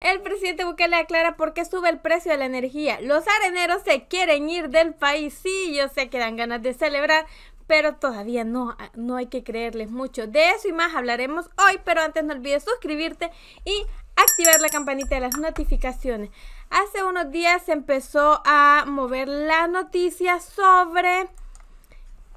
El presidente Bukele aclara por qué sube el precio de la energía. Los areneros se quieren ir del país. Sí, yo sé que dan ganas de celebrar, pero todavía no, ah, no hay que creerles mucho. De eso y más hablaremos hoy, pero antes no olvides suscribirte y activar la campanita de las notificaciones. Hace unos días se empezó a mover la noticia sobre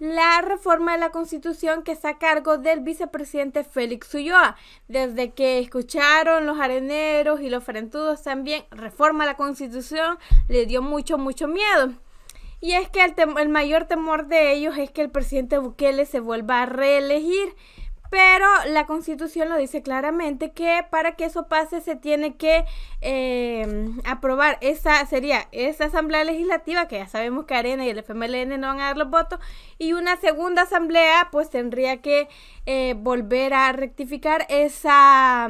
la reforma de la Constitución que está a cargo del vicepresidente Félix Ulloa. Desde que escucharon los areneros y los frentudos también, reforma la Constitución le dio mucho, mucho miedo. Y es que el, el mayor temor de ellos es que el presidente Bukele se vuelva a reelegir. Pero la constitución lo dice claramente que para que eso pase se tiene que em, aprobar. Esa sería esa asamblea legislativa, que ya sabemos que Arena y el FMLN no van a dar los votos. Y una segunda asamblea, pues tendría que eh, volver a rectificar esa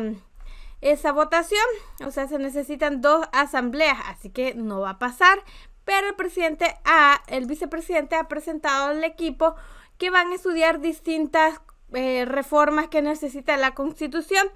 esa votación, o sea, se necesitan dos asambleas, así que no va a pasar, pero el presidente ha, el vicepresidente ha presentado al equipo que van a estudiar distintas eh, reformas que necesita la Constitución.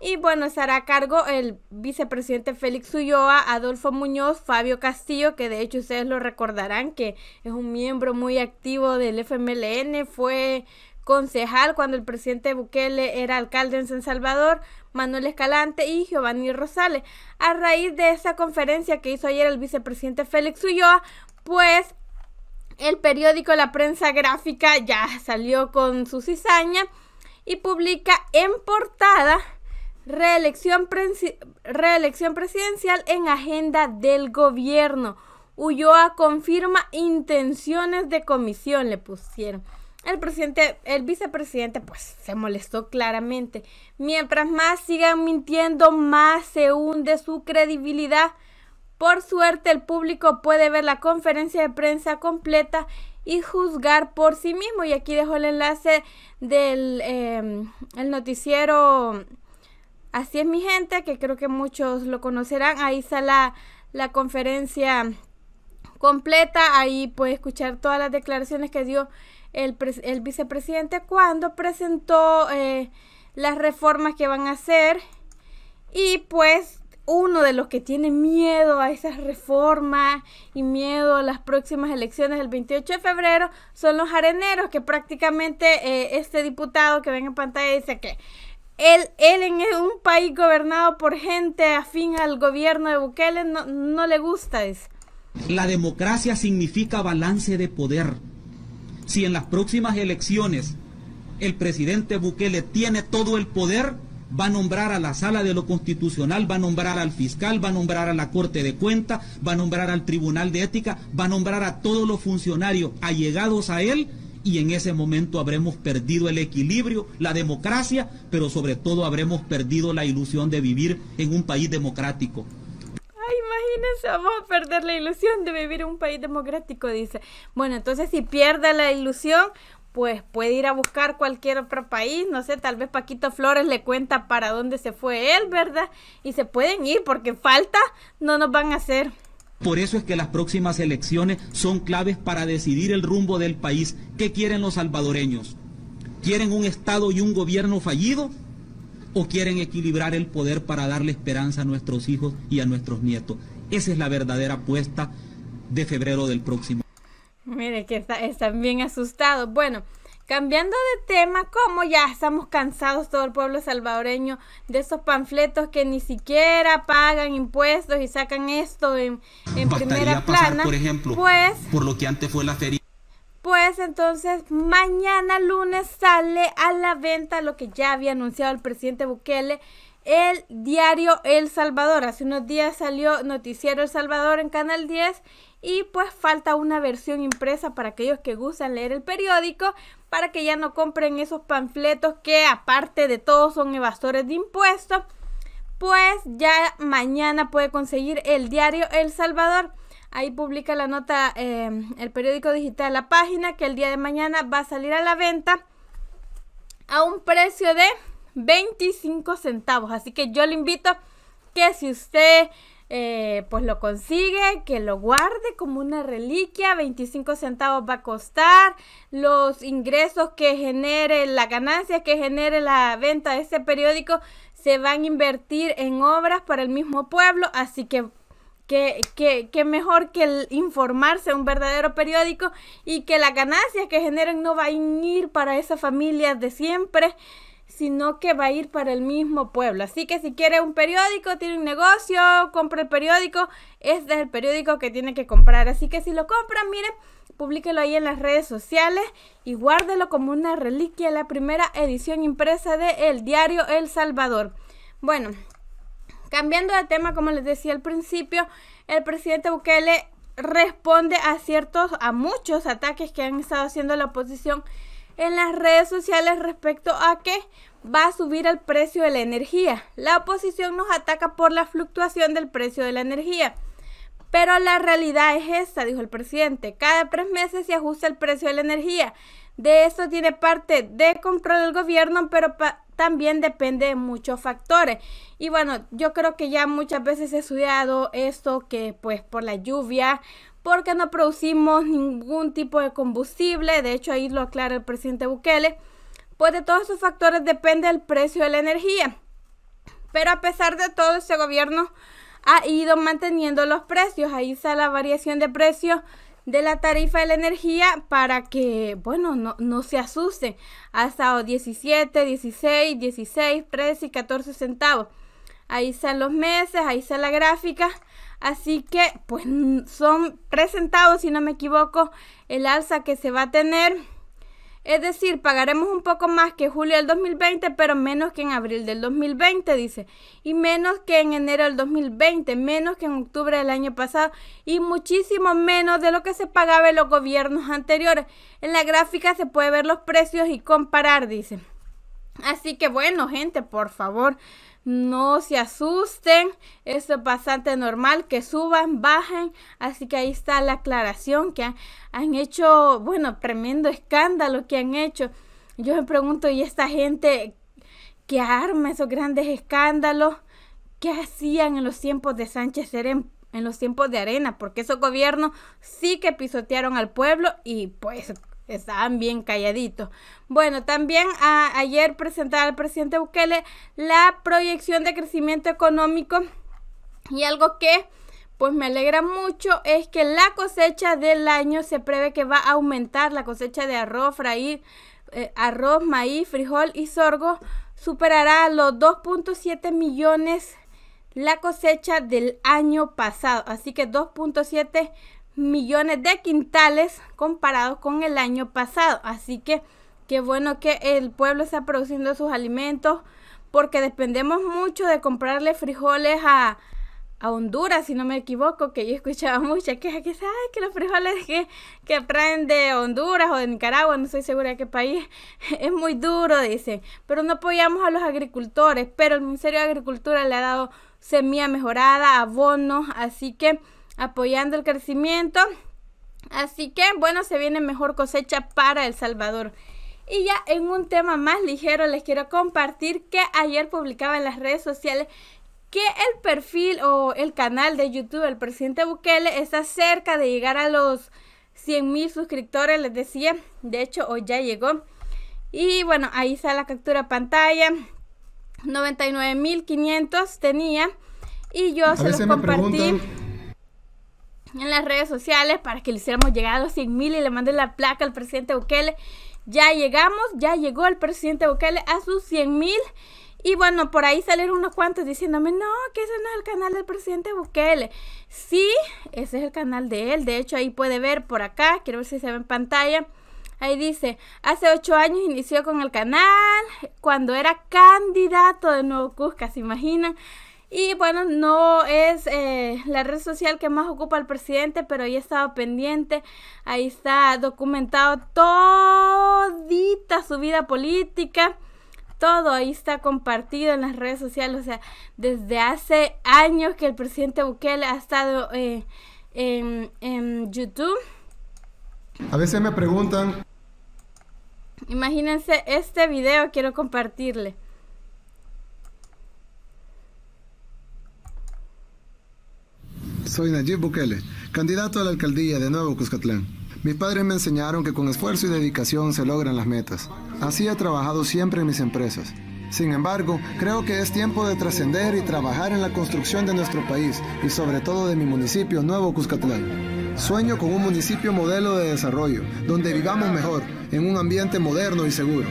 Y bueno, estará a cargo el vicepresidente Félix Ulloa, Adolfo Muñoz, Fabio Castillo, que de hecho ustedes lo recordarán, que es un miembro muy activo del FMLN, fue concejal cuando el presidente Bukele era alcalde en San Salvador, Manuel Escalante y Giovanni Rosales. A raíz de esa conferencia que hizo ayer el vicepresidente Félix Ulloa, pues el periódico La Prensa Gráfica ya salió con su cizaña y publica en portada reelección, reelección presidencial en agenda del gobierno. Ulloa confirma intenciones de comisión, le pusieron. El presidente, el vicepresidente, pues se molestó claramente. Mientras más sigan mintiendo, más se hunde su credibilidad. Por suerte, el público puede ver la conferencia de prensa completa y juzgar por sí mismo. Y aquí dejo el enlace del em, noticiero Así es mi gente, que creo que muchos lo conocerán. Ahí está la, conferencia completa. Ahí puede escuchar todas las declaraciones que dio el, el vicepresidente cuando presentó eh, las reformas que van a hacer. Y pues uno de los que tiene miedo a esas reformas y miedo a las próximas elecciones del 28 de febrero son los areneros, que prácticamente eh, este diputado que ven en pantalla dice que él, en un país gobernado por gente afín al gobierno de Bukele no, no le gusta eso. La democracia significa balance de poder. Si en las próximas elecciones el presidente Bukele tiene todo el poder, va a nombrar a la sala de lo constitucional, va a nombrar al fiscal, va a nombrar a la Corte de Cuentas, va a nombrar al Tribunal de Ética, va a nombrar a todos los funcionarios allegados a él y en ese momento habremos perdido el equilibrio, la democracia, pero sobre todo habremos perdido la ilusión de vivir en un país democrático. Ay, imagínense, vamos a perder la ilusión de vivir en un país democrático, dice. Bueno, entonces si pierde la ilusión, pues puede ir a buscar cualquier otro país, no sé, tal vez Paquito Flores le cuenta para dónde se fue él, ¿verdad? Y se pueden ir porque falta no nos van a hacer. Por eso es que las próximas elecciones son claves para decidir el rumbo del país. ¿Qué quieren los salvadoreños? ¿Quieren un Estado y un gobierno fallido? ¿O quieren equilibrar el poder para darle esperanza a nuestros hijos y a nuestros nietos? Esa es la verdadera apuesta de febrero del próximo mire que está, están bien asustados. Bueno, cambiando de tema, como ya estamos cansados todo el pueblo salvadoreño de esos panfletos que ni siquiera pagan impuestos y sacan esto en, primera plana, por ejemplo, pues, por lo que antes fue la feria. Pues entonces mañana lunes sale a la venta lo que ya había anunciado el presidente Bukele el diario El Salvador. Hace unos días salió Noticiero El Salvador en Canal 10 y pues falta una versión impresa para aquellos que gustan leer el periódico, para que ya no compren esos panfletos que aparte de todo son evasores de impuestos, pues ya mañana puede conseguir el diario El Salvador. Ahí publica la nota em, el periódico digital La Página que el día de mañana va a salir a la venta a un precio de 25 centavos. Así que yo le invito que si usted eh, pues lo consigue, que lo guarde como una reliquia, 25 centavos va a costar, los ingresos que genere, la ganancia que genere la venta de ese periódico se van a invertir en obras para el mismo pueblo, así que que, mejor que informarse a un verdadero periódico y que las ganancias que generen no van a ir para esa familia de siempre sino que va a ir para el mismo pueblo. Así que si quiere un periódico, tiene un negocio, compra el periódico, este es el periódico que tiene que comprar. Así que si lo compran, miren, publíquelo ahí en las redes sociales y guárdelo como una reliquia, la primera edición impresa de El Diario El Salvador. Bueno, cambiando de tema, como les decía al principio, el presidente Bukele responde a ciertos, a muchos ataques que han estado haciendo la oposición en las redes sociales respecto a que va a subir el precio de la energía. La oposición nos ataca por la fluctuación del precio de la energía. Pero la realidad es esta, dijo el presidente. Cada tres meses se ajusta el precio de la energía. De eso tiene parte de control el gobierno, pero también depende de muchos factores. Y bueno, yo creo que ya muchas veces he estudiado esto que pues por la lluvia, porque no producimos ningún tipo de combustible, de hecho ahí lo aclara el presidente Bukele, pues de todos esos factores depende el precio de la energía. Pero a pesar de todo, ese gobierno ha ido manteniendo los precios, ahí está la variación de precios de la tarifa de la energía para que, bueno, no, se asuste. hasta 17, 16, 16, 13 y 14 centavos. Ahí están los meses, ahí está la gráfica. Así que, pues, son 3 centavos, si no me equivoco, el alza que se va a tener. Es decir, pagaremos un poco más que julio del 2020, pero menos que en abril del 2020, dice. Y menos que en enero del 2020, menos que en octubre del año pasado y muchísimo menos de lo que se pagaba en los gobiernos anteriores. En la gráfica se puede ver los precios y comparar, dice. Así que bueno, gente, por favor, no se asusten, eso es bastante normal que suban, bajen, así que ahí está la aclaración que han, hecho, bueno, tremendo escándalo que han hecho. Yo me pregunto, ¿y esta gente que arma esos grandes escándalos? ¿Qué hacían en los tiempos de Sánchez En los tiempos de arena, porque esos gobiernos sí que pisotearon al pueblo y pues Estaban bien calladitos. Bueno, también ah, ayer presentaba al presidente Bukele la proyección de crecimiento económico y algo que pues me alegra mucho es que la cosecha del año se prevé que va a aumentar. La cosecha de arroz, eh, arroz, maíz, frijol y sorgo superará los 2.7 millones la cosecha del año pasado. Así que 2.7 millones de quintales comparado con el año pasado. Así que qué bueno que el pueblo está produciendo sus alimentos porque dependemos mucho de comprarle frijoles a, a Honduras, si no me equivoco, que yo escuchaba muchas quejas que sabes que los frijoles que, que traen de Honduras o de Nicaragua, no estoy segura de qué país, es muy duro, dicen, pero no apoyamos a los agricultores, pero el Ministerio de Agricultura le ha dado semilla mejorada, abonos, así que apoyando el crecimiento. Así que, bueno, se viene mejor cosecha para El Salvador. Y ya en un tema más ligero les quiero compartir que ayer publicaba en las redes sociales que el perfil o el canal de YouTube del presidente Bukele está cerca de llegar a los 100 mil suscriptores, les decía. De hecho, hoy ya llegó. Y bueno, ahí está la captura pantalla. 99.500 tenía. Y yo se los compartí en las redes sociales para que le hiciéramos llegar a los 100 mil y le mandé la placa al presidente Bukele. Ya llegamos, ya llegó el presidente Bukele a sus 100 mil. Y bueno, por ahí salieron unos cuantos diciéndome, no, que ese no es el canal del presidente Bukele. Sí, ese es el canal de él. De hecho, ahí puede ver por acá, quiero ver si se ve en pantalla. Ahí dice, hace 8 años inició con el canal, cuando era candidato de Nuevo Cusca, ¿se imaginan? Y bueno, no es eh, la red social que más ocupa al presidente, pero ahí estado pendiente, ahí está documentado todita su vida política, todo ahí está compartido en las redes sociales, o sea, desde hace años que el presidente Bukele ha estado eh, en, en YouTube. A veces me preguntan... Imagínense este video, quiero compartirle. Soy Nayib Bukele, candidato a la alcaldía de Nuevo Cuscatlán. Mis padres me enseñaron que con esfuerzo y dedicación se logran las metas. Así he trabajado siempre en mis empresas. Sin embargo, creo que es tiempo de trascender y trabajar en la construcción de nuestro país y sobre todo de mi municipio Nuevo Cuscatlán. Sueño con un municipio modelo de desarrollo, donde vivamos mejor, en un ambiente moderno y seguro.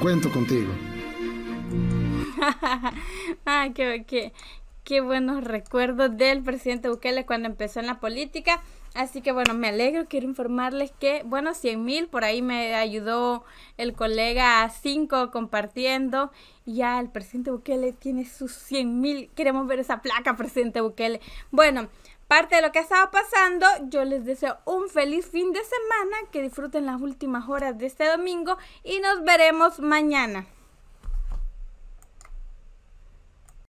Cuento contigo. ah, qué, qué, qué buenos recuerdos del presidente Bukele cuando empezó en la política. Así que bueno, me alegro, quiero informarles que, bueno, 100 mil, por ahí me ayudó el colega 5 compartiendo. Ya el presidente Bukele tiene sus 100 mil, queremos ver esa placa, presidente Bukele. Bueno, parte de lo que ha estado pasando, yo les deseo un feliz fin de semana, que disfruten las últimas horas de este domingo y nos veremos mañana.